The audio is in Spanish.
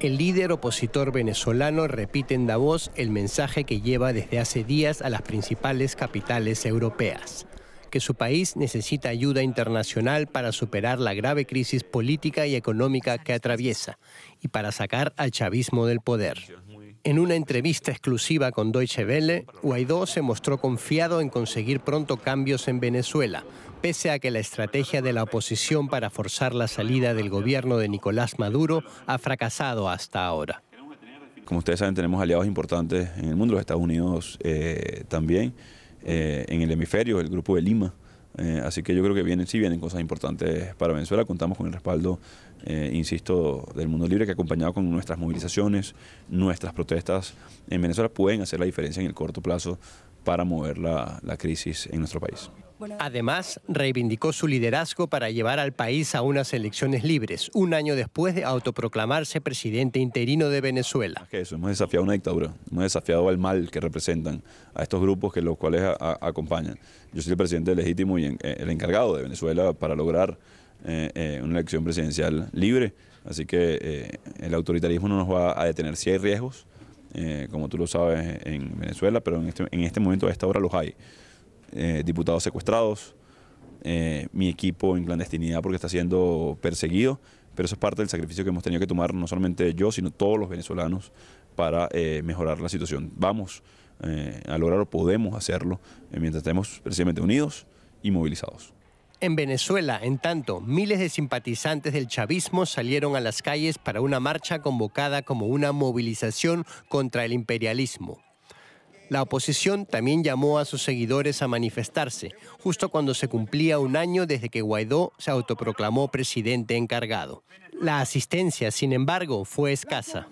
El líder opositor venezolano repite en Davos el mensaje que lleva desde hace días a las principales capitales europeas, que su país necesita ayuda internacional para superar la grave crisis política y económica que atraviesa y para sacar al chavismo del poder. En una entrevista exclusiva con Deutsche Welle, Guaidó se mostró confiado en conseguir pronto cambios en Venezuela, pese a que la estrategia de la oposición para forzar la salida del gobierno de Nicolás Maduro ha fracasado hasta ahora. Como ustedes saben, tenemos aliados importantes en el mundo, los Estados Unidos eh, también, eh, en el hemisferio, el Grupo de Lima, eh, así que yo creo que vienen, sí vienen cosas importantes para Venezuela. Contamos con el respaldo, eh, insisto, del mundo libre que acompañado con nuestras movilizaciones, nuestras protestas en Venezuela pueden hacer la diferencia en el corto plazo para mover la, crisis en nuestro país. Además, reivindicó su liderazgo para llevar al país a unas elecciones libres, un año después de autoproclamarse presidente interino de Venezuela. eso, hemos desafiado una dictadura, hemos desafiado al mal que representan a estos grupos que los cuales acompañan. Yo soy el presidente legítimo y eh, el encargado de Venezuela para lograr eh, eh, una elección presidencial libre, así que el autoritarismo no nos va a detener si hay riesgos eh, como tú lo sabes, en Venezuela, pero en este, este momento, a esta hora, los hay. Eh, diputados secuestrados, eh, mi equipo en clandestinidad porque está siendo perseguido, pero eso es parte del sacrificio que hemos tenido que tomar, no solamente yo, sino todos los venezolanos, para mejorar la situación. Vamos a lograrlo, podemos hacerlo, mientras estemos precisamente unidos y movilizados. En Venezuela, en tanto, miles de simpatizantes del chavismo salieron a las calles para una marcha convocada como una movilización contra el imperialismo. La oposición también llamó a sus seguidores a manifestarse, justo cuando se cumplía un año desde que Guaidó se autoproclamó presidente encargado. La asistencia, sin embargo, fue escasa.